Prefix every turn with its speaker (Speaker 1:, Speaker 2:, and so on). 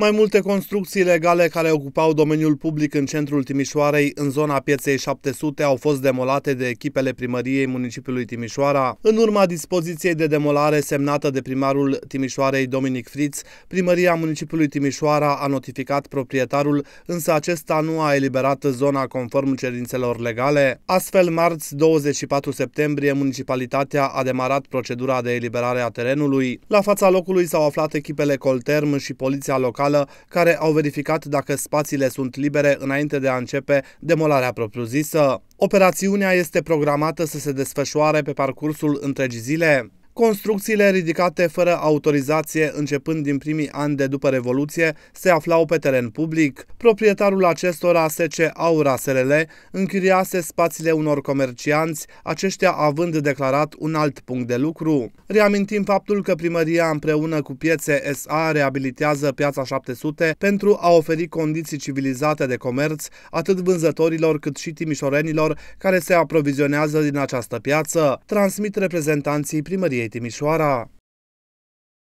Speaker 1: Mai multe construcții legale care ocupau domeniul public în centrul Timișoarei, în zona pieței 700, au fost demolate de echipele primăriei municipiului Timișoara. În urma dispoziției de demolare semnată de primarul Timișoarei Dominic Friț, primăria municipiului Timișoara a notificat proprietarul, însă acesta nu a eliberat zona conform cerințelor legale. Astfel, marți 24 septembrie, municipalitatea a demarat procedura de eliberare a terenului. La fața locului s-au aflat echipele Colterm și poliția locală Națională, care au verificat dacă spațiile sunt libere înainte de a începe demolarea propriu-zisă. Operațiunea este programată să se desfășoare pe parcursul întregii zile. Construcțiile ridicate fără autorizație începând din primii ani de după Revoluție se aflau pe teren public. Proprietarul acestora, SC Aura SRL, închiriase spațiile unor comercianți, aceștia având declarat un alt punct de lucru. Reamintim faptul că primăria împreună cu piețe SA reabilitează piața 700 pentru a oferi condiții civilizate de comerț atât vânzătorilor cât și timișorenilor care se aprovizionează din această piață, transmit reprezentanții primăriei Timișoara